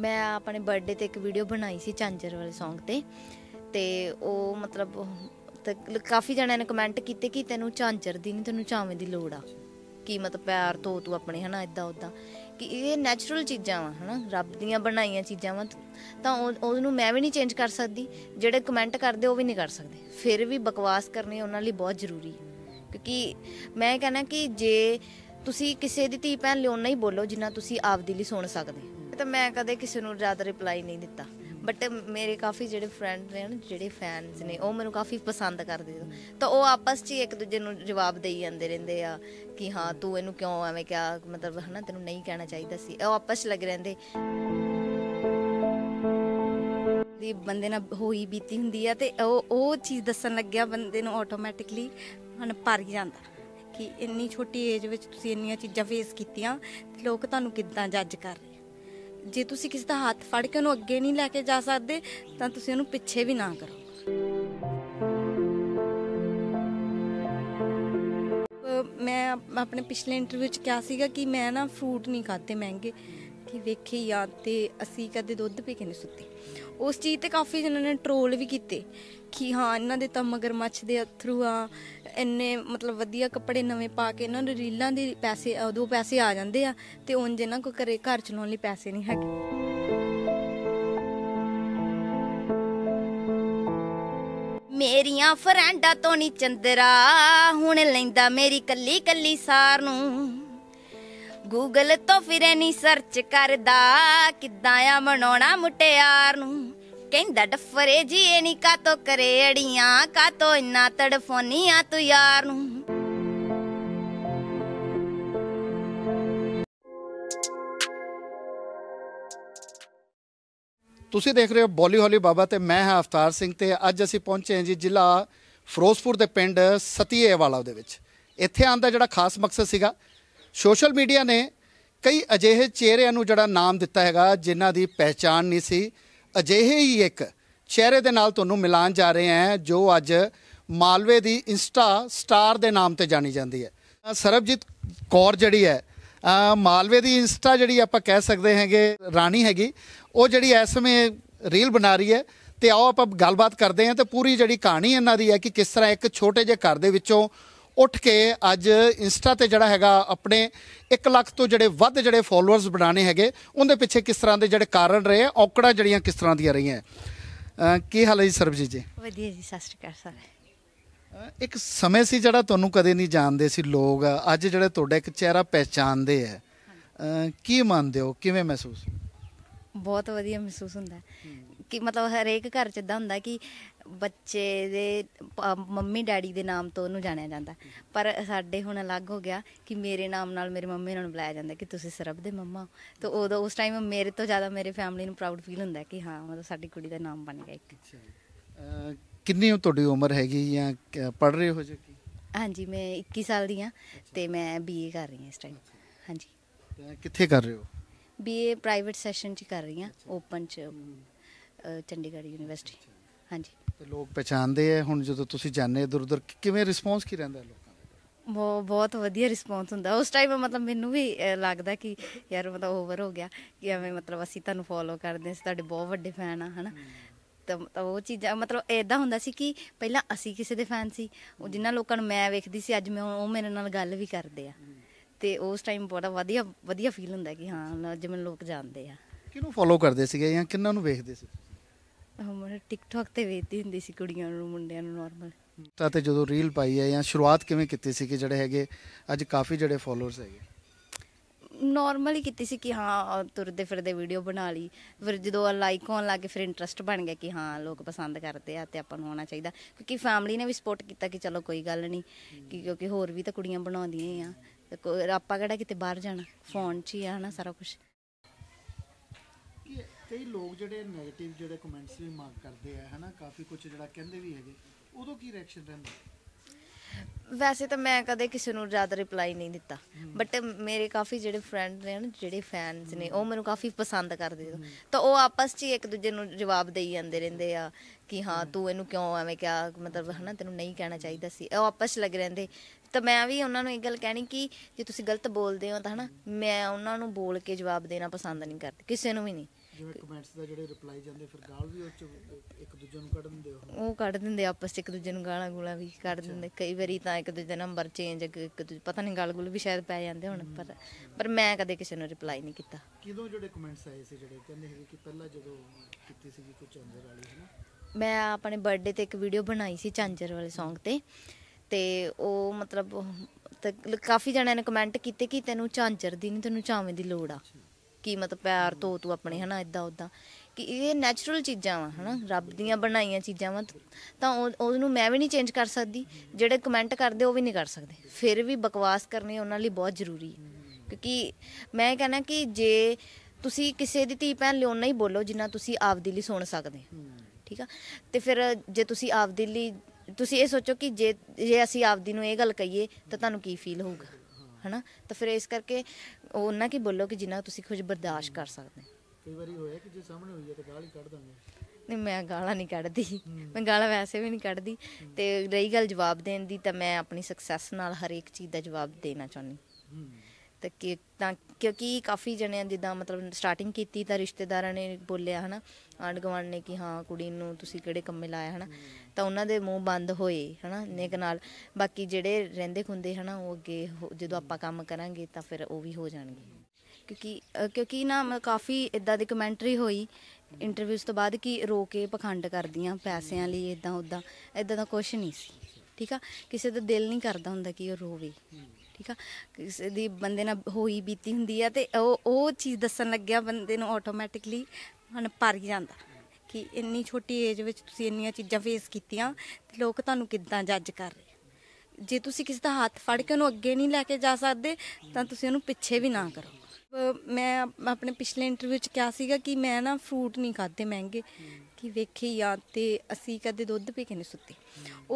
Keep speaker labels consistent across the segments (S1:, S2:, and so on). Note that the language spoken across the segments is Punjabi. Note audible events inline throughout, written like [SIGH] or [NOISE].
S1: ਮੈਂ ਆਪਣੇ ਬਰਥਡੇ ਤੇ ਇੱਕ ਵੀਡੀਓ ਬਣਾਈ ਸੀ ਚਾਂਜਰ ਵਾਲੇ Song ਤੇ ਤੇ ਉਹ ਮਤਲਬ ਕਾਫੀ ਜਣਿਆਂ ਨੇ ਕਮੈਂਟ ਕੀਤੇ ਕਿ ਤੈਨੂੰ ਚਾਂਜਰ ਦੀ ਨਹੀਂ ਤੈਨੂੰ ਚਾਵੇਂ ਦੀ ਲੋੜ ਆ ਕੀ ਮਤ ਪਿਆਰ ਤੋਂ ਤੂੰ ਆਪਣੇ ਹਨਾ ਇਦਾਂ ਉਦਾਂ ਕਿ ਇਹ ਨੈਚੁਰਲ ਚੀਜ਼ਾਂ ਵਾ ਹਨਾ ਰੱਬ ਦੀਆਂ ਬਣਾਈਆਂ ਚੀਜ਼ਾਂ ਵਾ ਤਾਂ ਉਹਨੂੰ ਮੈਂ ਵੀ ਨਹੀਂ ਚੇਂਜ ਕਰ ਸਕਦੀ ਜਿਹੜੇ ਕਮੈਂਟ ਕਰਦੇ ਉਹ ਵੀ ਨਹੀਂ ਕਰ ਸਕਦੇ ਫਿਰ ਵੀ ਬਕਵਾਸ ਕਰਨੀ ਉਹਨਾਂ ਲਈ ਬਹੁਤ ਜ਼ਰੂਰੀ ਕਿਉਂਕਿ ਮੈਂ ਕਹਿੰਦਾ ਕਿ ਜੇ ਤੁਸੀਂ ਕਿਸੇ ਦੀ ਧੀ ਭੈਣ ਲਈ ਉਹਨਾਂ ਹੀ ਬੋਲੋ ਜਿੰਨਾ ਤੁਸੀਂ ਆਪਦੇ ਲਈ ਸੁਣ ਸਕਦੇ ਤਾਂ ਮੈਂ ਕਦੇ ਕਿਸੇ ਨੂੰ ਜ਼ਿਆਦਾ ਰਿਪਲਾਈ ਨਹੀਂ ਦਿੱਤਾ ਬਟ ਮੇਰੇ ਕਾਫੀ ਜਿਹੜੇ ਫਰੈਂਡ ਨੇ ਨਾ ਜਿਹੜੇ ਫੈਨਸ ਨੇ ਉਹ ਮੈਨੂੰ ਕਾਫੀ ਪਸੰਦ ਕਰਦੇ ਨੇ ਤਾਂ ਉਹ ਆਪਸ 'ਚ ਹੀ ਇੱਕ ਦੂਜੇ ਨੂੰ ਜਵਾਬ ਦੇਈ ਜਾਂਦੇ ਰਹਿੰਦੇ ਆ ਕਿ ਹਾਂ ਤੂੰ ਇਹਨੂੰ ਕਿਉਂ ਐਵੇਂ ਕਿਹਾ ਮਤਲਬ ਹਨਾ ਤੈਨੂੰ ਨਹੀਂ ਕਹਿਣਾ ਚਾਹੀਦਾ ਸੀ ਉਹ ਆਪਸ 'ਚ ਲੱਗ ਰਹਿੰਦੇ ਦੀ ਬੰਦੇ ਨਾਲ ਹੋਈ ਬੀਤੀ ਹੁੰਦੀ ਆ ਤੇ ਉਹ ਉਹ ਚੀਜ਼ ਦੱਸਣ ਲੱਗਿਆ ਬੰਦੇ ਨੂੰ ਆਟੋਮੈਟਿਕਲੀ ਹਨ ਪਰ ਜਾਂਦਾ ਕਿ ਇੰਨੀ ਛੋਟੀ ਏਜ ਵਿੱਚ ਤੁਸੀਂ ਇੰਨੀਆਂ ਚੀਜ਼ਾਂ ਫੇਸ ਕੀਤੀਆਂ ਲੋਕ ਤੁਹਾਨੂੰ ਕਿੱਦਾਂ ਜੱਜ ਕਰ ਰਹੇ ਜੇ ਤੁਸੀਂ ਕਿਸੇ ਦਾ ਹੱਥ ਫੜ ਕੇ ਉਹਨੂੰ ਅੱਗੇ ਨਹੀਂ ਲੈ ਕੇ ਜਾ ਸਕਦੇ ਤਾਂ ਤੁਸੀਂ ਉਹਨੂੰ ਪਿੱਛੇ ਵੀ ਨਾ ਕਰੋ ਮੈਂ ਆਪਣੇ ਪਿਛਲੇ ਇੰਟਰਵਿਊ ਚ ਕਿਹਾ ਸੀਗਾ ਕਿ ਮੈਂ ਨਾ ਫਰੂਟ ਨਹੀਂ ਖਾਤੇ ਮਹਿੰਗੇ ਕਿ ਵੇਖੇ ਯਾਦ ਤੇ ਅਸੀਂ ਕਦੇ ਦੁੱਧ ਪੀ ਕੇ ਨਹੀਂ ਸੁੱਤੇ ਉਸ ਚੀਜ਼ ਤੇ ਕਾਫੀ ਜਨਾਂ ਨੇ ਟ੍ਰੋਲ ਵੀ ਕੀਤੇ ਕਿ ਹਾਂ ਇਹਨਾਂ ਦੇ ਤਾਂ ਮਗਰਮੱਛ ਦੇ ਅਥਰੂ ਆ ਇੰਨੇ ਮਤਲਬ ਵਧੀਆ ਕੱਪੜੇ ਨਵੇਂ ਪਾ ਕੇ ਇਹਨਾਂ ਨੂੰ ਰੀਲਾਂ ਦੇ ਪੈਸੇ ਉਹਦੋਂ ਪੈਸੇ ਆ ਜਾਂਦੇ ਆ ਤੇ ਉਹਨਾਂ ਇਹਨਾਂ ਕੋ ਘਰੇ ਘਰ ਚਲਾਉਣ ਲਈ ਪੈਸੇ ਨਹੀਂ ਹੈਗੇ ਮੇਰੀਆਂ ਫਰੈਂਡਾਂ ਤੋਂ ਨਹੀਂ ਚੰਦਰਾ ਹੁਣ ਲੈਂਦਾ ਮੇਰੀ ਕੱਲੀ ਕੱਲੀ ਸਾਰ ਨੂੰ ਗੂਗਲ ਤੋਂ ਫਿਰੇ ਨਹੀਂ ਸਰਚ ਕਰਦਾ ਕਿੱਦਾਂ ਆ ਮਣਾਉਣਾ ਮੁਟਿਆਰ ਨੂੰ ਕਹਿੰਦਾ ਡਫਰੇ ਜੀ ਇਹ ਨਹੀਂ ਤੋ ਕਰੇ ਅੜੀਆਂ ਤੋ ਇੰਨਾ ਤੜਫੋਨੀਆਂ ਤੂੰ ਯਾਰ ਨੂੰ
S2: ਤੁਸੀਂ ਦੇਖ ਰਹੇ ਹੋ ਬੋਲੀ ਹੌਲੀ ਬਾਬਾ ਤੇ ਮੈਂ ਹਾਂ ਅਫਤਾਰ ਸਿੰਘ ਤੇ ਅੱਜ ਅਸੀਂ ਪਹੁੰਚੇ ਹਾਂ ਜੀ ਜ਼ਿਲ੍ਹਾ ਫਿਰੋਜ਼ਪੁਰ ਦੇ ਪਿੰਡ ਸਤੀਏ ਵਾਲਾ ਦੇ ਵਿੱਚ ਇੱਥੇ ਆਉਣ ਦਾ ਜਿਹੜਾ ਖਾਸ ਮਕਸਦ ਸੀਗਾ ਸੋਸ਼ਲ ਮੀਡੀਆ ਨੇ ਕਈ ਅਜਿਹੇ ਚਿਹਰਿਆਂ ਨੂੰ ਜਿਹੜਾ ਨਾਮ ਦਿੱਤਾ ਹੈਗਾ ਜਿਨ੍ਹਾਂ ਦੀ ਪਹਿਚਾਣ ਨਹੀਂ ਸੀ ਅਜਿਹੇ ਹੀ ਇੱਕ ਚਿਹਰੇ ਦੇ ਨਾਲ ਤੁਹਾਨੂੰ ਮਿਲਾਨ ਜਾ ਰਹੇ ਹਾਂ ਜੋ ਅੱਜ ਮਾਲਵੇ ਦੀ ਇੰਸਟਾ ਸਟਾਰ ਦੇ ਨਾਮ ਤੇ ਜਾਣੀ ਜਾਂਦੀ ਹੈ ਸਰਬਜੀਤ ਕੌਰ ਜਿਹੜੀ ਹੈ ਮਾਲਵੇ ਦੀ ਇੰਸਟਾ ਜਿਹੜੀ ਆਪਾਂ ਕਹਿ ਸਕਦੇ ਹੈਗੇ ਰਾਣੀ ਹੈਗੀ ਉਹ ਜਿਹੜੀ ਇਸ ਸਮੇਂ ਰੀਲ ਬਣਾ ਰਹੀ ਹੈ ਤੇ ਆਓ ਆਪਾਂ ਗੱਲਬਾਤ ਕਰਦੇ ਹਾਂ ਤੇ ਪੂਰੀ ਜਿਹੜੀ ਕਹਾਣੀ ਇਹਨਾਂ ਦੀ ਹੈ ਕਿ ਕਿਸ ਤਰ੍ਹਾਂ ਇੱਕ ਛੋਟੇ ਜਿਹੇ ਘਰ ਦੇ ਵਿੱਚੋਂ ਉੱਠ ਕੇ ਅੱਜ ਇੰਸਟਾ ਤੇ ਜਿਹੜਾ ਹੈਗਾ ਆਪਣੇ 1 ਲੱਖ ਤੋਂ ਜਿਹੜੇ ਵੱਧ ਜਿਹੜੇ ਫਾਲੋਅਰਸ ਬਣਾਣੇ ਹੈਗੇ ਉਹਦੇ ਪਿੱਛੇ ਕਿਸ ਤਰ੍ਹਾਂ ਦੇ ਜਿਹੜੇ ਕਾਰਨ ਰਹੇ ਔਕੜਾਂ ਜਿਹੜੀਆਂ ਕਿਸ ਤਰ੍ਹਾਂ ਦੀਆਂ ਰਹੀਆਂ ਕੀ ਹਾਲ ਹੈ ਜੀ ਸਰਬਜੀਤ ਜੀ ਵਧੀਆ ਜੀ ਸਤਿ ਸ਼੍ਰੀ ਅਕਾਲ ਸਰ ਇੱਕ ਸਮੇਂ ਸੀ ਜਿਹੜਾ ਤੁਹਾਨੂੰ ਕਦੇ ਨਹੀਂ ਜਾਣਦੇ ਸੀ ਲੋਕ ਅੱਜ ਜਿਹੜੇ ਤੁਹਾਡਾ ਇੱਕ ਚਿਹਰਾ ਪਛਾਣਦੇ ਆ ਕੀ ਮੰਨਦੇ ਹੋ ਕਿਵੇਂ ਮਹਿਸੂਸ
S1: ਬਹੁਤ ਵਧੀਆ ਮਹਿਸੂਸ ਹੁੰਦਾ ਕਿ ਮਤਲਬ ਹਰੇਕ ਘਰ ਚ ਇਦਾਂ ਹੁੰਦਾ ਕਿ ਬੱਚੇ ਦੇ ਮੰਮੀ ਡੈਡੀ ਦੇ ਨਾਮ ਤੋਂ ਉਹਨੂੰ ਜਾਣਿਆ ਜਾਂਦਾ ਪਰ ਸਾਡੇ ਹੁਣ ਅਲੱਗ ਹੋ ਗਿਆ ਕਿ ਮੇਰੇ ਨਾਮ ਨਾਲ ਮੇਰੇ ਮੰਮੀ ਨੂੰ ਬੁਲਾਇਆ ਜਾਂਦਾ ਕਿ ਤੁਸੀਂ ਸਰਬ ਦੇ ਮੰਮਾ ਤੋ ਉਦੋਂ ਉਸ ਟਾਈਮ ਮੇਰੇ ਤੋਂ ਜ਼ਿਆਦਾ ਮੇਰੇ ਫੈਮਿਲੀ ਨੂੰ ਪ੍ਰਾਊਡ ਫੀਲ ਹੁੰਦਾ ਕਿ ਹਾਂ ਮਤਲਬ ਸਾਡੀ ਕੁੜੀ ਦਾ ਨਾਮ ਬਣ ਗਿਆ ਇੱਕ
S2: ਕਿੰਨੀ ਤੁਹਾਡੀ ਉਮਰ ਹੈਗੀ ਜਾਂ ਪੜ ਰਹੇ ਹੋ ਜੀ
S1: ਹਾਂਜੀ ਮੈਂ 21 ਸਾਲ ਦੀ ਆ ਤੇ ਮੈਂ ਬੀਏ ਕਰ ਰਹੀ ਹਾਂ ਇਸ ਟਾਈਮ ਹਾਂਜੀ
S2: ਕਿੱਥੇ ਕਰ ਰਹੇ ਹੋ
S1: ਬੀਏ ਪ੍ਰਾਈਵੇਟ ਸੈਸ਼ਨ ਚ ਕਰ ਰਹੀ ਹਾਂ ਓਪਨ ਚ ਚੰਡੀਗੜ੍ਹ ਯੂਨੀਵਰਸਿਟੀ ਹਾਂਜੀ ਤੇ ਲੋਕ
S2: ਪਛਾਣਦੇ ਆ ਹੁਣ ਜਦੋਂ ਤੁਸੀਂ ਜਾਂਦੇ ਦੁਰ ਦੁਰ ਕਿਵੇਂ ਰਿਸਪੌਂਸ ਕੀ ਰਹਿੰਦਾ ਲੋਕਾਂ
S1: ਦਾ ਬਹੁਤ ਵਧੀਆ ਰਿਸਪੌਂਸ ਹੁੰਦਾ ਉਸ ਟਾਈਮ ਮਤਲਬ ਮੈਨੂੰ ਵੀ ਲੱਗਦਾ ਕਿ ਯਾਰ ਮਤਲਬ ਓਵਰ ਹੋ ਗਿਆ ਕਿ ਐਵੇਂ ਮਤਲਬ ਅਸੀਂ ਤੁਹਾਨੂੰ ਫੋਲੋ ਕਰਦੇ ਅਸੀਂ ਤੁਹਾਡੇ ਬਹੁਤ ਵੱਡੇ ਫੈਨ ਆ ਹਨਾ ਤਾਂ ਉਹ ਚੀਜ਼ਾਂ ਮਤਲਬ ਐਦਾਂ ਹੁੰਦਾ ਸੀ ਕਿ ਪਹਿਲਾਂ ਅਸੀਂ ਕਿਸੇ ਦੇ ਫੈਨ ਸੀ ਉਹ ਜਿਨ੍ਹਾਂ ਲੋਕਾਂ ਨੂੰ ਮੈਂ ਵੇਖਦੀ ਸੀ ਅੱਜ ਮੈਂ ਉਹ ਮੇਰੇ ਨਾਲ ਗੱਲ ਵੀ ਕਰਦੇ ਆ ਤੇ ਉਸ ਟਾਈਮ ਬੜਾ ਵਧੀਆ ਵਧੀਆ ਫੀਲ ਹੁੰਦਾ ਕਿ ਹਾਂ ਜਿਵੇਂ ਲੋਕ ਜਾਣਦੇ ਆ
S2: ਕਿਹਨੂੰ ਫੋਲੋ ਕਰਦੇ ਸੀਗੇ ਜਾਂ ਕਿਹਨਾਂ ਨੂੰ ਵੇਖਦੇ ਸੀ
S1: ਮਤਲਬ ਟਿਕਟੌਕ ਤੇ ਵੇਚਦੀ ਹੁੰਦੀ ਸੀ ਕੁੜੀਆਂ ਨੂੰ ਮੁੰਡਿਆਂ ਨੂੰ ਨਾਰਮਲ
S2: ਤਾਂ ਤੇ ਜਦੋਂ ਰੀਲ ਪਾਈ ਹੈ ਜਾਂ ਸ਼ੁਰੂਆਤ ਕਿਵੇਂ ਕੀਤੀ ਸੀ ਕਿ ਜਿਹੜੇ ਹੈਗੇ ਅੱਜ ਕਾਫੀ ਜਿਹੜੇ ਫਾਲੋਅਰਸ ਹੈਗੇ
S1: ਨਾਰਮਲ ਹੀ ਕੀਤੀ ਸੀ ਕਿ ਹਾਂ ਤੁਰਦੇ ਫਿਰਦੇ ਵੀਡੀਓ ਬਣਾ ਲਈ ਫਿਰ ਜਦੋਂ ਲਾਈਕ ਹੋਣ ਲੱਗੇ ਫਿਰ ਇੰਟਰਸਟ ਬਣ ਗਿਆ ਕਿ ਹਾਂ ਲੋਕ ਪਸੰਦ ਕਰਦੇ ਆ ਤੇ ਆਪਾਂ ਨੂੰ ਆਉਣਾ ਚਾਹੀਦਾ ਕਿਉਂਕਿ ਫੈਮਿਲੀ ਨੇ ਵੀ ਸਪੋਰਟ ਕੀਤਾ ਕਿ ਚਲੋ ਕੋਈ ਗੱਲ ਨਹੀਂ ਕਿ ਕਿਉਂਕਿ ਹੋਰ ਵੀ ਤਾਂ ਕੁੜੀਆਂ ਬਣਾਉਂਦੀਆਂ ਹੀ ਆ ਆਪਾਂ ਕਿਹੜਾ ਕਿਤੇ ਬਾਹਰ ਜਾਣਾ ਫੋਨ 'ਚ ਹੀ ਆ ਨਾ ਸਾਰਾ ਕੁਝ
S2: ਕਈ ਲੋਕ ਜਿਹੜੇ 네ਗੇਟਿਵ ਜਿਹੜੇ ਕਮੈਂਟਸ ਵੀ ਮਾਰਕ ਕਰਦੇ ਆ ਹਨਾ ਕਾਫੀ ਕੁਝ ਜਿਹੜਾ ਕਹਿੰਦੇ ਵੀ ਹੈਗੇ ਉਦੋਂ ਕੀ ਰਿਐਕਸ਼ਨ ਰਹਿੰਦਾ
S1: ਵੈਸੇ ਤਾਂ ਮੈਂ ਕਦੇ ਕਿਸੇ ਨੂੰ ਜ਼ਿਆਦਾ ਰਿਪਲਾਈ ਨਹੀਂ ਦਿੱਤਾ ਬਟ ਮੇਰੇ ਕਾਫੀ ਜਿਹੜੇ ਫਰੈਂਡ ਨੇ ਹਨ ਜਿਹੜੇ ਫੈਨਸ ਨੇ ਉਹ ਮੈਨੂੰ ਕਾਫੀ ਪਸੰਦ ਕਰਦੇ ਨੇ ਤਾਂ ਉਹ ਆਪਸ 'ਚ ਹੀ ਇੱਕ ਦੂਜੇ ਨੂੰ ਜਵਾਬ ਦੇਈ ਜਾਂਦੇ ਰਹਿੰਦੇ ਆ ਕਿ ਹਾਂ ਤੂੰ ਇਹਨੂੰ ਕਿਉਂ ਐਵੇਂ ਕਿਹਾ ਮਤਲਬ ਹਨਾ ਤੈਨੂੰ ਨਹੀਂ ਕਹਿਣਾ ਚਾਹੀਦਾ ਸੀ ਉਹ ਆਪਸ 'ਚ ਲੱਗ ਰਹਿੰਦੇ ਤਾਂ ਮੈਂ ਵੀ ਉਹਨਾਂ ਨੂੰ ਇਹ ਗੱਲ ਕਹਿਣੀ ਕਿ ਜੇ ਤੁਸੀਂ ਗਲਤ ਬੋਲਦੇ ਹੋ ਤਾਂ ਹਨਾ ਮੈਂ ਉਹਨਾਂ ਨੂੰ ਬੋਲ ਕੇ ਜਵਾਬ ਦੇਣਾ ਪਸੰਦ ਨਹੀਂ ਕਰਦੀ ਕਿਸੇ ਨੂੰ ਵੀ ਨਹੀਂ
S2: ਜਿਵੇਂ ਕਮੈਂਟਸ ਦਾ ਜਿਹੜੇ ਰਿਪਲਾਈ ਜਾਂਦੇ ਫਿਰ ਗਾਲ ਵੀ ਉਹ ਚ ਇੱਕ ਦੂਜੇ ਨੂੰ ਕੱਢ ਦਿੰਦੇ ਉਹ ਉਹ ਕੱਢ
S1: ਦਿੰਦੇ ਆਪਸ ਚ ਇੱਕ ਦੂਜੇ ਨੂੰ ਗਾਲਾਂ ਗੁਲਾਂ ਵੀ ਕੱਢ ਦਿੰਦੇ ਕਈ ਵਾਰੀ ਤਾਂ ਇੱਕ ਦੂਜੇ ਦਾ ਨੰਬਰ ਚੇਂਜ ਇੱਕ ਦੂਜੇ ਪਤਾ ਨਹੀਂ ਗਾਲ ਗੁਲ ਵੀ ਸ਼ਾਇਦ ਪੈ ਜਾਂਦੇ ਹੁਣ ਪਰ ਪਰ ਮੈਂ ਕਦੇ ਕਿਸੇ ਨੂੰ ਰਿਪਲਾਈ ਨਹੀਂ ਕੀਤਾ
S2: ਕਿਦੋਂ ਜਿਹੜੇ ਕਮੈਂਟਸ ਆਏ ਸੀ ਜਿਹੜੇ ਕਹਿੰਦੇ ਸੀ ਕਿ ਪਹਿਲਾਂ ਜਦੋਂ ਕੀਤੀ ਸੀ ਕੋਈ ਚਾਂਜਰ ਵਾਲੀ ਹੈ ਨਾ
S1: ਮੈਂ ਆਪਣੇ ਬਰਥਡੇ ਤੇ ਇੱਕ ਵੀਡੀਓ ਬਣਾਈ ਸੀ ਚਾਂਜਰ ਵਾਲੇ Song ਤੇ ਤੇ ਉਹ ਮਤਲਬ ਕਾਫੀ ਜਣਿਆਂ ਨੇ ਕਮੈਂਟ ਕੀਤੇ ਕਿ ਤੈਨੂੰ ਚਾਂਜਰ ਦੀ ਨਹੀਂ ਤੈਨੂੰ ਚਾਵੇਂ ਦੀ ਲੋੜ ਆ ਕੀਮਤ ਪਿਆਰ ਤੋਂ ਤੂੰ ਆਪਣੇ ਹਨਾ ਇਦਾਂ ਉਦਾਂ ਕਿ ਇਹ ਨੇਚਰਲ ਚੀਜ਼ਾਂ ਵਾ ਹਨਾ ਰੱਬ ਦੀਆਂ ਬਣਾਈਆਂ ਚੀਜ਼ਾਂ ਵਾ ਤਾਂ ਉਹ ਉਹਨੂੰ ਮੈਂ ਵੀ ਨਹੀਂ ਚੇਂਜ ਕਰ ਸਕਦੀ ਜਿਹੜੇ ਕਮੈਂਟ ਕਰਦੇ ਉਹ ਵੀ ਨਹੀਂ ਕਰ ਸਕਦੇ ਫਿਰ ਵੀ ਬਕਵਾਸ ਕਰਨੀ ਉਹਨਾਂ ਲਈ ਬਹੁਤ ਜ਼ਰੂਰੀ ਹੈ ਕਿਉਂਕਿ ਮੈਂ ਕਹਿੰਦਾ ਕਿ ਜੇ ਤੁਸੀਂ ਕਿਸੇ ਦੀ ਧੀ ਭੈਣ ਲਈ ਉਹਨਾਂ ਹੀ ਬੋਲੋ ਜਿੰਨਾ ਤੁਸੀਂ ਆਪਦੇ ਲਈ ਸੁਣ ਸਕਦੇ ਠੀਕ ਆ ਤੇ ਫਿਰ ਜੇ ਤੁਸੀਂ ਆਪਦੇ ਲਈ ਤੁਸੀਂ ਇਹ ਸੋਚੋ ਕਿ ਜੇ ਜੇ ਅਸੀਂ ਆਪਦੀ ਨੂੰ ਇਹ ਗੱਲ ਕਹੀਏ ਤਾਂ ਤੁਹਾਨੂੰ ਕੀ ਫੀਲ ਹੋਊਗਾ ਹਨਾ ਤਾਂ ਫਿਰ ਇਸ ਕਰਕੇ ਉਹਨਾਂ ਕੀ ਬੋਲੋ ਕਿ ਜਿੰਨਾ ਤੁਸੀਂ ਕੁਝ ਬਰਦਾਸ਼ਤ ਕਰ ਸਕਦੇ
S2: ਕਈ ਵਾਰੀ ਹੋਇਆ ਕਿ ਜੇ ਸਾਹਮਣੇ ਹੋਈ ਹੈ ਤਾਂ ਗਾਲ ਹੀ ਕੱਢ ਦਾਂਗੇ
S1: ਨਹੀਂ ਮੈਂ ਗਾਲਾਂ ਨਹੀਂ ਕੱਢਦੀ ਮੈਂ ਗਾਲਾਂ ਵੈਸੇ ਵੀ ਨਹੀਂ ਕੱਢਦੀ ਤੇ ਰਹੀ ਗੱਲ ਜਵਾਬ ਦੇਣ ਦੀ ਤਾਂ ਮੈਂ ਆਪਣੀ ਸਕਸੈਸ ਨਾਲ ਹਰ ਇੱਕ ਚੀਜ਼ ਦਾ ਜਵਾਬ ਦੇਣਾ ਚਾਹੁੰਦੀ ਤਾਂ ਕਿ ਤਾਂ ਕਿਉਂਕਿ ਕਾਫੀ ਜਣਿਆਂ ਜਿੱਦਾਂ ਮਤਲਬ ਸਟਾਰਟਿੰਗ ਕੀਤੀ ਤਾਂ ਰਿਸ਼ਤੇਦਾਰਾਂ ਨੇ ਬੋਲਿਆ ਹਨਾ ਆਂਡ ਗਵਾਂਡ ਨੇ ਕਿ ਹਾਂ ਕੁੜੀ ਨੂੰ ਤੁਸੀਂ ਕਿਹੜੇ ਕੰਮੇ ਲਾਇਆ ਹਨਾ ਤਾਂ ਉਹਨਾਂ ਦੇ ਮੂੰਹ ਬੰਦ ਹੋਏ ਹਨਾ ਨੇਕ ਨਾਲ ਬਾਕੀ ਜਿਹੜੇ ਰਹਿੰਦੇ ਖੁੰਦੇ ਹਨਾ ਉਹ ਅੱਗੇ ਜਦੋਂ ਆਪਾਂ ਕੰਮ ਕਰਾਂਗੇ ਤਾਂ ਫਿਰ ਉਹ ਵੀ ਹੋ ਜਾਣਗੇ ਕਿਉਂਕਿ ਕਿਉਂਕਿ ਨਾ ਕਾਫੀ ਇਦਾਂ ਦੀ ਕਮੈਂਟਰੀ ਹੋਈ ਇੰਟਰਵਿਊਸ ਤੋਂ ਬਾਅਦ ਕਿ ਰੋ ਕੇ ਪਖੰਡ ਕਰਦੀਆਂ ਪੈਸਿਆਂ ਲਈ ਇਦਾਂ ਉਦਾਂ ਇਦਾਂ ਦਾ ਕੁਝ ਨਹੀਂ ਸੀ ਠੀਕ ਆ ਕਿਸੇ ਦਾ ਦਿਲ ਨਹੀਂ ਕਰਦਾ ਹੁੰਦਾ ਕਿ ਉਹ ਰੋਵੇ ਠੀਕ ਆ ਕਿਸੇ ਦੀ ਬੰਦੇ ਨਾਲ ਹੋਈ ਬੀਤੀ ਹੁੰਦੀ ਆ ਤੇ ਉਹ ਉਹ ਚੀਜ਼ ਦੱਸਣ ਲੱਗਿਆ ਬੰਦੇ ਨੂੰ ਆਟੋਮੈਟਿਕਲੀ ਹਨ ਪਰ ਜਾਂਦਾ ਕਿ ਇੰਨੀ ਛੋਟੀ ਏਜ ਵਿੱਚ ਤੁਸੀਂ ਇੰਨੀਆਂ ਚੀਜ਼ਾਂ ਫੇਸ ਕੀਤੀਆਂ ਤੇ ਲੋਕ ਤੁਹਾਨੂੰ ਕਿੱਦਾਂ ਜੱਜ ਕਰ ਰਹੇ ਜੇ ਤੁਸੀਂ ਕਿਸੇ ਦਾ ਹੱਥ ਫੜ ਕੇ ਉਹਨੂੰ ਅੱਗੇ ਨਹੀਂ ਲੈ ਕੇ ਜਾ ਸਕਦੇ ਤਾਂ ਤੁਸੀਂ ਉਹਨੂੰ ਪਿੱਛੇ ਵੀ ਨਾ ਕਰੋ ਮੈਂ ਆਪਣੇ ਪਿਛਲੇ ਇੰਟਰਵਿਊ ਚ ਕਿਹਾ ਸੀਗਾ ਕਿ ਮੈਂ ਨਾ ਫਰੂਟ ਨਹੀਂ ਖਾਦੇ ਮਹਿੰਗੇ ਕਿ ਵੇਖੀ ਜਾਂ ਤੇ ਅਸੀਂ ਕਦੇ ਦੁੱਧ ਪੀ ਕੇ ਨਹੀਂ ਸੁੱਤੇ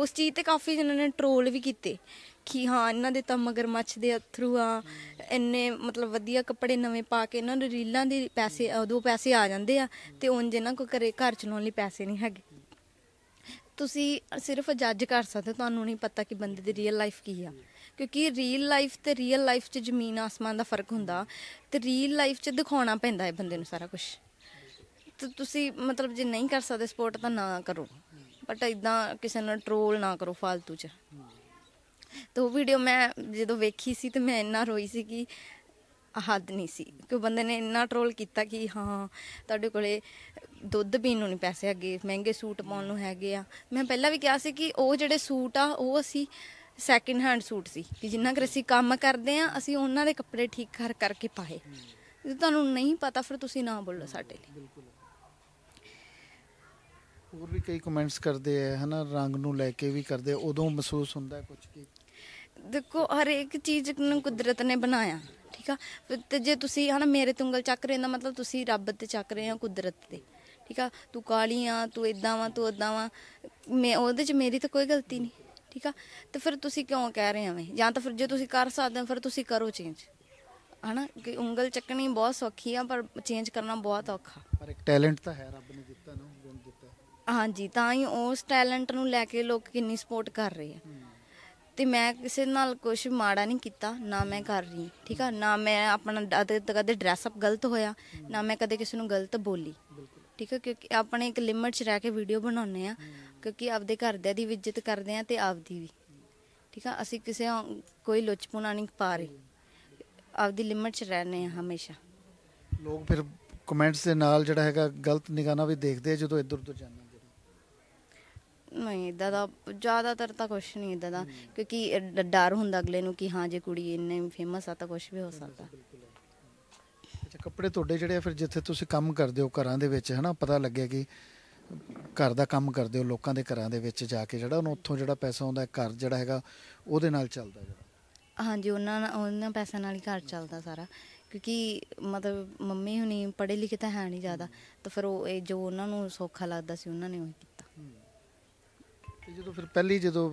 S1: ਉਸ ਚੀਜ਼ ਤੇ ਕਾਫੀ ਜਨਾਂ ਨੇ ਟ੍ਰੋਲ ਵੀ ਕੀਤੇ ਕਿ ਹਾਂ ਇਹਨਾਂ ਦੇ ਤਾਂ ਮਗਰਮੱਛ ਦੇ ਅਥਰੂ ਆ ਇੰਨੇ ਮਤਲਬ ਵਧੀਆ ਕੱਪੜੇ ਨਵੇਂ ਪਾ ਕੇ ਇਹਨਾਂ ਨੂੰ ਰੀਲਾਂ ਦੇ ਪੈਸੇ ਉਦੋਂ ਪੈਸੇ ਆ ਜਾਂਦੇ ਆ ਤੇ ਉਹਨਾਂ ਇਹਨਾਂ ਕੋ ਘਰੇ ਘਰ ਚਲਾਉਣ ਲਈ ਪੈਸੇ ਨਹੀਂ ਹੈਗੇ ਤੁਸੀਂ ਸਿਰਫ ਜੱਜ ਕਰ ਸਕਦੇ ਤੁਹਾਨੂੰ ਨਹੀਂ ਪਤਾ ਕਿ ਬੰਦੇ ਦੀ ਰੀਅਲ ਲਾਈਫ ਕੀ ਆ ਕਿਉਂਕਿ ਰੀਅਲ ਲਾਈਫ ਤੇ ਰੀਅਲ ਲਾਈਫ 'ਚ ਜ਼ਮੀਨ ਆਸਮਾਨ ਦਾ ਫਰਕ ਹੁੰਦਾ ਤੇ ਰੀਅਲ ਲਾਈਫ 'ਚ ਦਿਖਾਉਣਾ ਪੈਂਦਾ ਹੈ ਬੰਦੇ ਨੂੰ ਸਾਰਾ ਕੁਝ ਤੇ ਤੁਸੀਂ ਮਤਲਬ ਜੇ ਨਹੀਂ ਕਰ ਸਕਦੇ ਸਪੋਰਟ ਤਾਂ ਨਾ ਕਰੋ ਬਟ ਇਦਾਂ ਕਿਸੇ ਨਾਲ ਟ੍ਰੋਲ ਨਾ ਕਰੋ ਫालतू 'ਚ ਤੇ ਉਹ ਵੀਡੀਓ ਮੈਂ ਜਦੋਂ ਵੇਖੀ ਸੀ ਤੇ ਮੈਂ ਇੰਨਾ ਰੋਈ ਸੀ ਕਿ ਹੱਦ ਨਹੀਂ ਸੀ ਕਿ ਬੰਦੇ ਨੇ ਇੰਨਾ ਟਰੋਲ ਕੀਤਾ ਕਿ ਹਾਂ ਤੁਹਾਡੇ ਕੋਲੇ ਦੁੱਧ ਪੀਣ ਨੂੰ ਨਹੀਂ ਪੈਸੇ ਹੈਗੇ ਮਹਿੰਗੇ ਸੂਟ ਪਾਉਣ ਨੂੰ ਹੈਗੇ ਆ ਮੈਂ ਪਹਿਲਾਂ ਵੀ ਕਿਹਾ ਸੀ ਕਿ ਉਹ ਜਿਹੜੇ ਸੂਟ ਆ ਉਹ ਅਸੀਂ ਸੈਕਿੰਡ ਹੈਂਡ ਸੂਟ ਸੀ ਕਿ ਜਿੰਨਾ ਕਰ ਅਸੀਂ ਕੰਮ ਕਰਦੇ ਆ ਅਸੀਂ ਉਹਨਾਂ ਦੇ ਕੱਪੜੇ ਠੀਕ ਕਰ ਕਰਕੇ ਪਾਏ ਜੇ ਤੁਹਾਨੂੰ ਨਹੀਂ ਪਤਾ ਫਿਰ ਤੁਸੀਂ ਨਾ ਬੋਲੋ ਸਾਡੇ ਲਈ
S2: ਹੋਰ ਵੀ ਕਈ ਕਮੈਂਟਸ ਕਰਦੇ ਆ ਹਨਾ ਰੰਗ ਨੂੰ ਲੈ ਕੇ ਵੀ ਕਰਦੇ ਉਦੋਂ ਮਹਿਸੂਸ ਹੁੰਦਾ ਕੁਝ ਕਿ
S1: ਦੇਖੋ ਹਰੇਕ ਚੀਜ਼ ਨੂੰ ਕੁਦਰਤ ਨੇ ਬਣਾਇਆ ਠੀਕ ਆ ਤੇ ਜੇ ਤੁਸੀਂ ਹਨਾ ਮੇਰੇ ਤੇ ਉਂਗਲ ਚੱਕ ਰਹੇ ਨਾ ਮਤਲਬ ਤੁਸੀਂ ਰੱਬ ਤੇ ਚੱਕ ਰਹੇ ਹੋ ਕੁਦਰਤ ਤੇ ਠੀਕ ਆ ਤੂੰ ਕਾਲੀ ਆ ਤੂੰ ਇਦਾਂ ਵਾ ਤੂੰ ਉਦਾਂ ਵਾ ਮੈਂ ਉਹਦੇ ਚ ਮੇਰੀ ਤਾਂ ਕੋਈ ਗਲਤੀ ਨਹੀਂ ਠੀਕ ਆ ਤੇ ਫਿਰ ਤੁਸੀਂ ਕਿਉਂ ਕਹਿ ਰਹੇ ਹੋ ਜਾਂ ਤਾਂ ਫਿਰ ਜੇ ਤੁਸੀਂ ਕਰ ਸਕਦੇ ਹੋ ਫਿਰ ਤੁਸੀਂ ਕਰੋ ਚੇਂਜ ਹਨਾ ਕਿ ਉਂਗਲ ਚੱਕਣੀ ਬਹੁਤ ਸੌਖੀ ਆ ਪਰ ਚੇਂਜ ਕਰਨਾ ਬਹੁਤ ਔਖਾ
S2: ਪਰ ਇੱਕ ਟੈਲੈਂਟ ਤਾਂ ਹੈ ਰੱਬ ਨੇ ਦਿੱਤਾ ਨਾ ਗੁਣ ਦਿੱਤਾ
S1: ਹਾਂਜੀ ਤਾਂ ਹੀ ਉਸ ਟੈਲੈਂਟ ਨੂੰ ਲੈ ਕੇ ਲੋਕ ਕਿੰਨੀ ਸਪੋਰਟ ਕਰ ਰਹੇ ਆ ਤੇ ਮੈਂ ਕਿਸੇ ਨਾਲ ਕੁਝ ਮਾੜਾ ਨਹੀਂ ਕੀਤਾ ਨਾ ਮੈਂ ਕਰ ਰਹੀ ਠੀਕ ਆ ਨਾ ਮੈਂ ਆਪਣਾ ਕਦੇ ਡਰੈਸ ਅਪ ਗਲਤ ਹੋਇਆ ਨਾ ਮੈਂ ਕਦੇ ਕਿਸੇ ਨੂੰ ਗਲਤ ਬੋਲੀ ਠੀਕ ਆ ਕਿਉਂਕਿ ਆਪਣੇ ਇੱਕ ਲਿਮਟ 'ਚ ਰਹਿ ਕੇ ਵੀਡੀਓ ਬਣਾਉਂਦੇ ਆ ਕਿਉਂਕਿ ਆਪਦੇ ਘਰਦਿਆਂ ਦੀ ਇੱਜ਼ਤ ਕਰਦੇ ਆ ਤੇ ਆਪਦੀ ਵੀ ਠੀਕ ਆ ਅਸੀਂ ਕਿਸੇ ਕੋਈ ਲੁੱਚਪੁਣਾ ਨਹੀਂ ਪਾ ਰਹੇ ਆਪਦੀ ਲਿਮਟ 'ਚ ਰਹਿੰਦੇ ਆ ਹਮੇਸ਼ਾ
S2: ਲੋਕ ਫਿਰ ਕਮੈਂਟਸ ਦੇ ਨਾਲ ਜਿਹੜਾ ਹੈਗਾ ਗਲਤ ਨਿਗਾਹਾਂ ਵੀ ਦੇਖਦੇ ਆ ਜਦੋਂ ਇੱਧਰ ਉੱਧਰ ਜਾਂਦੇ
S1: ਨਹੀਂ ਇਦਾਂ ਦਾ ਜ਼ਿਆਦਾਤਰ ਤਾਂ ਕੁਝ ਨਹੀਂ ਇਦਾਂ ਦਾ ਕਿਉਂਕਿ ਡਰ ਹੁੰਦਾ ਅਗਲੇ ਨੂੰ ਕਿ ਹਾਂ ਜੇ ਕੁੜੀ ਇੰਨੇ ਫੇਮਸ ਆ ਤਾਂ ਕੁਝ ਵੀ ਹੋ ਸਕਦਾ
S2: ਅੱਛਾ ਕੱਪੜੇ ਤੁਹਾਡੇ ਜਿਹੜੇ ਆ ਫਿਰ ਜਿੱਥੇ ਤੁਸੀਂ ਕੰਮ ਕਰਦੇ ਹੋ ਘਰਾਂ ਦੇ ਵਿੱਚ ਹਨਾ ਪਤਾ ਲੱਗਿਆ ਕਿ ਘਰ ਦਾ ਕੰਮ ਕਰਦੇ ਹੋ ਲੋਕਾਂ ਦੇ ਘਰਾਂ ਦੇ ਵਿੱਚ ਜਾ ਕੇ ਜਿਹੜਾ ਉਹਨੂੰ ਉੱਥੋਂ ਜਿਹੜਾ ਪੈਸਾ ਆਉਂਦਾ ਹੈ, ਘਰ ਜਿਹੜਾ ਹੈਗਾ ਉਹਦੇ ਨਾਲ ਚੱਲਦਾ
S1: ਜਿਹੜਾ ਹਾਂਜੀ ਉਹਨਾਂ ਉਹਨਾਂ ਪੈਸਿਆਂ ਨਾਲ ਹੀ ਘਰ ਚੱਲਦਾ ਸਾਰਾ ਕਿਉਂਕਿ ਮਤਲਬ ਮੰਮੀ ਹੁਣੀ ਪੜ੍ਹੇ ਲਿਖੇ ਤਾਂ ਹੈ ਨਹੀਂ ਜ਼ਿਆਦਾ ਤਾਂ ਫਿਰ ਉਹ ਇਹ ਜੋ ਉਹਨਾਂ ਨੂੰ ਸੌਖਾ ਲੱਗਦਾ ਸੀ ਉਹਨਾਂ ਨੇ ਉਹ
S2: ਤੇ ਜਦੋਂ ਫਿਰ ਪਹਿਲੀ ਜਦੋਂ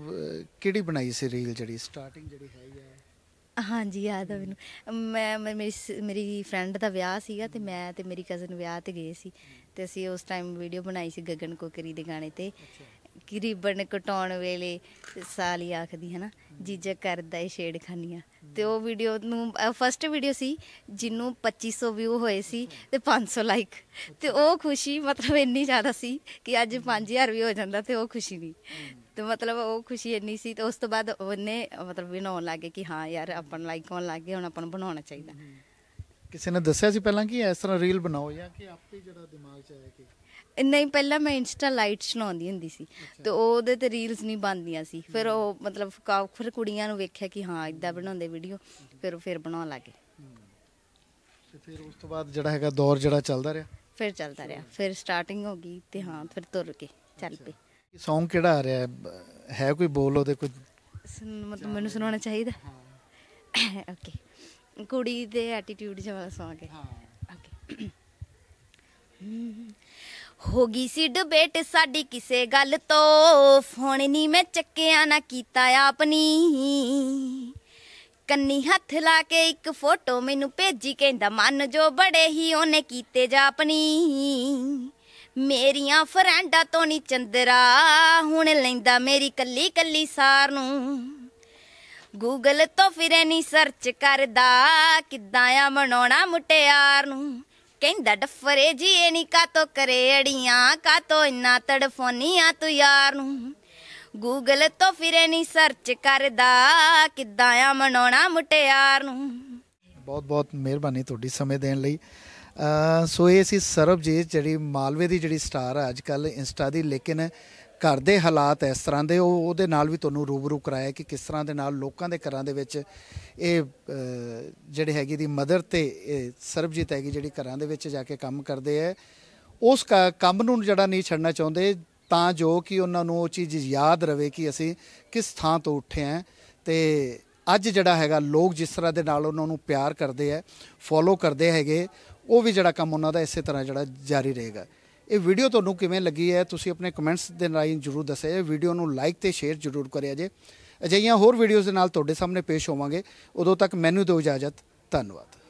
S2: ਕਿਹੜੀ ਬਣਾਈ ਸੀ ਰੀਲ ਜਿਹੜੀ ਸਟਾਰਟਿੰਗ ਜਿਹੜੀ ਹੈਗੀ ਹੈ
S1: ਹਾਂਜੀ ਯਾਦ ਆ ਮੈਨੂੰ ਮੈਂ ਮੇਰੀ ਮੇਰੀ ਫਰੈਂਡ ਦਾ ਵਿਆਹ ਸੀਗਾ ਤੇ ਮੈਂ ਤੇ ਮੇਰੀ ਕਜ਼ਨ ਵਿਆਹ ਤੇ ਗਏ ਸੀ ਤੇ ਅਸੀਂ ਉਸ ਟਾਈਮ ਵੀਡੀਓ ਬਣਾਈ ਸੀ ਗਗਨ ਕੋਕਰੀ ਦੇ ਗਾਣੇ ਤੇ ਕਿ ਕਟਾਉਣ ਵੇਲੇ ਸਾਲੀ ਆਖਦੀ ਹੈ ਨਾ ਜੀਜਾ ਕਰਦਾ ਏ ਛੇੜਖਾਨੀਆਂ ਤੇ ਉਹ ਵੀਡੀਓ ਨੂੰ ਫਰਸਟ ਵੀਡੀਓ ਸੀ ਜਿਹਨੂੰ 2500 ਵਿਊ ਹੋਏ ਸੀ ਤੇ 500 ਲਾਈਕ ਤੇ ਉਹ ਖੁਸ਼ੀ ਮਤਲਬ ਇੰਨੀ ਜ਼ਿਆਦਾ ਸੀ ਕਿ ਅੱਜ 5000 ਵੀ ਹੋ ਜਾਂਦਾ ਤੇ ਉਹ ਖੁਸ਼ੀ ਨਹੀਂ ਤੇ ਮਤਲਬ ਉਹ ਖੁਸ਼ੀ ਇੰਨੀ ਸੀ ਤੇ ਉਸ ਤੋਂ ਬਾਅਦ ਉਹਨੇ ਮਤਲਬ ਬਣਾਉਣ ਲੱਗੇ ਕਿ ਹਾਂ ਯਾਰ ਆਪਾਂ ਲਾਈਕ ਹੋਣ ਲੱਗੇ ਹੁਣ ਆਪਾਂ ਨੂੰ ਬਣਾਉਣਾ ਚਾਹੀਦਾ
S2: ਕਿਸੇ ਨੇ ਦੱਸਿਆ ਸੀ ਪਹਿਲਾਂ ਕਿ ਇਸ ਤਰ੍ਹਾਂ ਰੀਲ ਬਣਾਓ ਜਾਂ ਕਿ ਆਪੇ ਜਿਹੜਾ ਦਿਮਾਗ 'ਚ ਆਇਆ ਕਿ
S1: ਨਹੀਂ ਪਹਿਲਾਂ ਮੈਂ ਇੰਸਟਾ ਲਾਈਟ ਚਲਾਉਂਦੀ ਹੁੰਦੀ ਸੀ ਤੇ ਉਹਦੇ ਤੇ ਰੀਲਸ ਨਹੀਂ ਬਣਦੀਆਂ ਸੀ ਫਿਰ ਉਹ ਮਤਲਬ ਫਿਰ ਕੁੜੀਆਂ ਨੂੰ ਵੇਖਿਆ ਕਿ ਹਾਂ ਇਦਾਂ ਬਣਾਉਂਦੇ ਵੀਡੀਓ ਫਿਰ ਫਿਰ ਬਣਾਉਣ ਲੱਗੇ
S2: ਤੇ ਫਿਰ ਉਸ ਤੋਂ ਬਾਅਦ ਜਿਹੜਾ ਹੈਗਾ ਦੌਰ ਜਿਹੜਾ ਚੱਲਦਾ ਰਿਹਾ
S1: ਫਿਰ ਚੱਲਦਾ ਰਿਹਾ ਫਿਰ ਸਟਾਰਟਿੰਗ ਹੋ ਗਈ ਤੇ ਹਾਂ ਫਿਰ ਤੁਰ ਕੇ ਚੱਲ ਪਏ
S2: ਇਹ Song ਕਿਹੜਾ ਆ ਰਿਹਾ ਹੈ? ਹੈ ਕੋਈ ਬੋਲ ਉਹਦੇ ਕੋਈ
S1: ਮਤਲਬ ਮੈਨੂੰ ਸੁਣਾਉਣਾ ਚਾਹੀਦਾ ਓਕੇ [COUGHS] ਕੁੜੀ ਦੇ ਐਟੀਟਿਊਡ ਜਿਹਾ ਵਾਲਾ ਸੌਂਗ ਹੈ ਹਾਂ ਓਕੇ ਹੋ ਗਈ ਸੀ ਡਿਬੇਟ ਸਾਡੀ ਕਿਸੇ ਗੱਲ ਤੋਂ ਫੋਨ ਨਹੀਂ ਮੈਂ ਚੱਕਿਆ ਨਾ ਕੀਤਾ ਆਪਣੀ ਕੰਨੀ ਹੱਥ ਲਾ ਕੇ ਇੱਕ ਫੋਟੋ ਮੈਨੂੰ ਭੇਜੀ ਕਹਿੰਦਾ ਮਨ ਜੋ ਬੜੇ ਹੀ ਉਹਨੇ ਕੀਤੇ ਜਾ ਆਪਣੀ ਮੇਰੀਆਂ ਫਰੈਂਡਾਂ ਤੋਂ ਨਹੀਂ ਚੰਦਰਾ ਹੁਣ ਲੈਂਦਾ ਮੇਰੀ ਕੱਲੀ ਕੱਲੀ ਸਾਰ ਨੂੰ ਗੂਗਲ ਤੋਂ ਫਿਰੇ ਨਹੀਂ ਸਰਚ ਕਰਦਾ ਕਿੱਦਾਂ ਆ ਮਣਾਉਣਾ ਮੁਟਿਆਰ ਨੂੰ ਕਹਿੰਦਾ ਡਫਰੇ ਜੀ ਇਹ ਨਹੀਂ ਕਾ ਤੋ ਕਰੇ ਅੜੀਆਂ ਤੋ ਇੰਨਾ ਤੜਫੋਨੀਆਂ ਤੂੰ ਯਾਰ ਨੂੰ ਗੂਗਲ ਤੋਂ ਫਿਰੇ ਨਹੀਂ ਸਰਚ ਕਰਦਾ ਕਿੱਦਾਂ ਆ ਮਨਾਉਣਾ ਮੁਟਿਆਰ ਨੂੰ
S2: ਬਹੁਤ ਬਹੁਤ ਮਿਹਰਬਾਨੀ ਤੁਹਾਡੀ ਸਮੇਂ ਦੇਣ ਲਈ ਸੋ ਇਹ ਸੀ ਸਰਬਜੀਤ ਜਿਹੜੀ ਮਾਲਵੇ ਦੀ ਜਿਹੜੀ ਸਟਾਰ ਹੈ ਅੱਜ ਕੱਲ ਇੰਸਟਾ ਦੀ ਲੇਕਿਨ ਘਰ ਦੇ ਹਾਲਾਤ ਇਸ ਤਰ੍ਹਾਂ ਦੇ ਉਹ ਉਹਦੇ ਨਾਲ ਵੀ ਤੁਹਾਨੂੰ ਰੂਬਰੂ ਕਰਾਇਆ ਕਿ ਕਿਸ ਤਰ੍ਹਾਂ ਦੇ ਨਾਲ ਲੋਕਾਂ ਦੇ ਘਰਾਂ ਦੇ ਵਿੱਚ ਇਹ ਜਿਹੜੇ ਹੈਗੇ ਦੀ ਮਦਰ ਤੇ ਸਰਬਜੀਤ ਹੈਗੀ ਜਿਹੜੀ ਘਰਾਂ ਦੇ ਵਿੱਚ ਜਾ ਕੇ ਕੰਮ ਕਰਦੇ ਐ ਉਸ ਕੰਮ ਨੂੰ ਜਿਹੜਾ ਨਹੀਂ ਛੱਡਣਾ ਚਾਹੁੰਦੇ ਤਾਂ ਜੋ ਕਿ ਉਹਨਾਂ ਨੂੰ ਉਹ ਚੀਜ਼ ਯਾਦ ਰਵੇ ਕਿ ਅਸੀਂ ਕਿਸ ਥਾਂ ਤੋਂ ਉੱਠੇ ਆਂ ਤੇ ਅੱਜ ਜਿਹੜਾ ਹੈਗਾ ਲੋਕ ਜਿਸ ਤਰ੍ਹਾਂ ਦੇ ਨਾਲ ਉਹਨਾਂ ਨੂੰ ਪਿਆਰ ਕਰਦੇ ਐ ਫੋਲੋ ਕਰਦੇ ਹੈਗੇ ਉਹ ਵੀ ਜਿਹੜਾ ਕੰਮ ਉਹਨਾਂ ਦਾ ਇਸੇ ਤਰ੍ਹਾਂ ਜਿਹੜਾ ਜਾਰੀ ਰਹੇਗਾ ਇਹ ਵੀਡੀਓ ਤੁਹਾਨੂੰ ਕਿਵੇਂ ਲੱਗੀ ਹੈ ਤੁਸੀਂ ਆਪਣੇ ਕਮੈਂਟਸ ਦੇ ਹੀ ਜਰੂਰ ਦੱਸਿਆ ਵੀਡੀਓ ਨੂੰ ਲਾਈਕ ਤੇ ਸ਼ੇਅਰ ਜਰੂਰ ਕਰਿਆ ਜੇ ਅਜਿਹੀਆਂ ਹੋਰ ਵੀਡੀਓਜ਼ ਦੇ ਨਾਲ ਤੁਹਾਡੇ ਸਾਹਮਣੇ ਪੇਸ਼ ਹੋਵਾਂਗੇ ਉਦੋਂ ਤੱਕ ਮੈਨੂੰ ਦਿਓ ਇਜਾਜ਼ਤ ਧੰਨਵਾਦ